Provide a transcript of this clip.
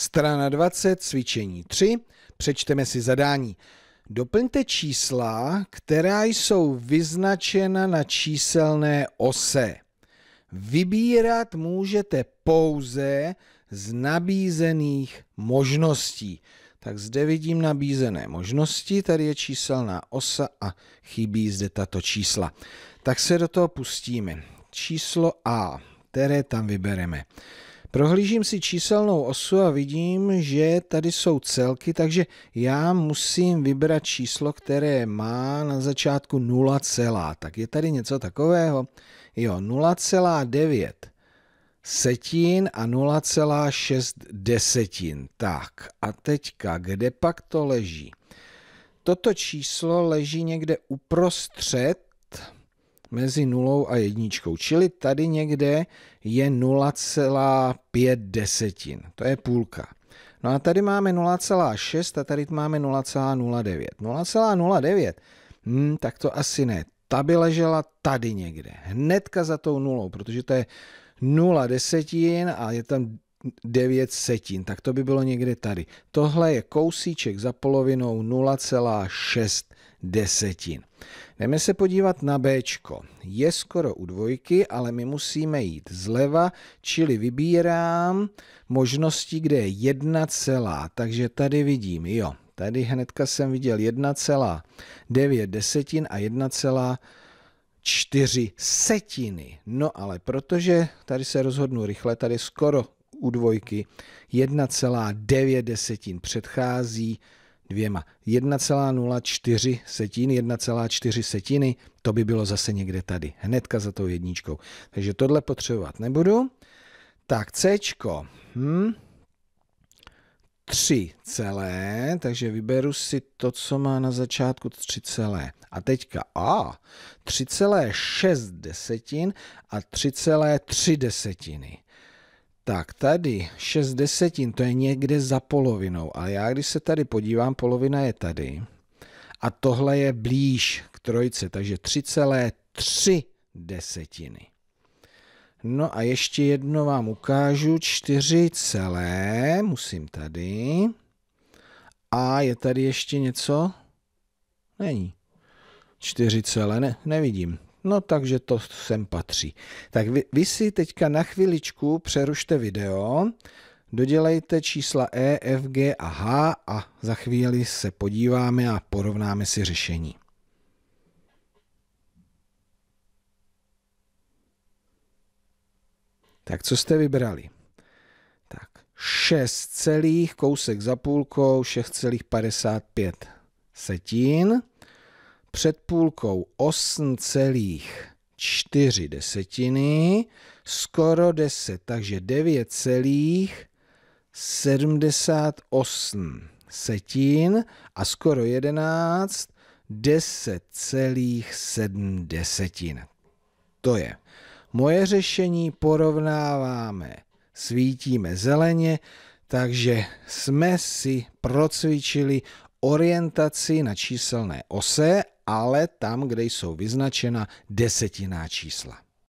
Strana 20, cvičení 3. Přečteme si zadání. Doplňte čísla, která jsou vyznačena na číselné ose. Vybírat můžete pouze z nabízených možností. Tak zde vidím nabízené možnosti, tady je číselná osa a chybí zde tato čísla. Tak se do toho pustíme. Číslo A, které tam vybereme. Prohlížím si číselnou osu a vidím, že tady jsou celky, takže já musím vybrat číslo, které má na začátku 0, tak je tady něco takového. Jo, 0,9 setin a 0,6 desetin. Tak a teďka, kde pak to leží? Toto číslo leží někde uprostřed mezi nulou a jedničkou. Čili tady někde je 0,5 desetin. To je půlka. No a tady máme 0,6 a tady máme 0,09. 0,09, hmm, tak to asi ne. Ta by ležela tady někde, hnedka za tou nulou, protože to je 0 desetin a je tam 9 setin, tak to by bylo někde tady. Tohle je kousíček za polovinou desetin. Jdeme se podívat na B. Je skoro u dvojky, ale my musíme jít zleva, čili vybírám možnosti, kde je jedna celá. Takže tady vidím, jo, tady hnedka jsem viděl 1,9 desetin a 1, čtyři setiny. No ale protože tady se rozhodnu rychle, tady skoro u dvojky 1,9 desetin předchází dvěma. 1,04 setin, 1,4 setiny, to by bylo zase někde tady, hnedka za tou jedničkou. Takže tohle potřebovat nebudu. Tak C, hm, 3 celé, takže vyberu si to, co má na začátku 3 celé. A teďka A, 3,6 desetin a 3,3 desetiny. Tak tady 6 desetin, to je někde za polovinou, ale já když se tady podívám, polovina je tady a tohle je blíž k trojce, takže 3,3 desetiny. No a ještě jedno vám ukážu, 4 celé, musím tady. A je tady ještě něco? Není. 4 celé, ne, nevidím. No takže to sem patří. Tak vy, vy si teďka na chviličku přerušte video, dodělejte čísla E, F, G a H a za chvíli se podíváme a porovnáme si řešení. Tak co jste vybrali? Tak 6 celých, kousek za půlkou, 6,55 setin před půlkou 8,4 desetiny, skoro 10, takže 9,78 setin a skoro 11, 10,7 desetin. To je moje řešení, porovnáváme, svítíme zeleně, takže jsme si procvičili orientaci na číselné ose, ale tam, kde jsou vyznačena desetiná čísla.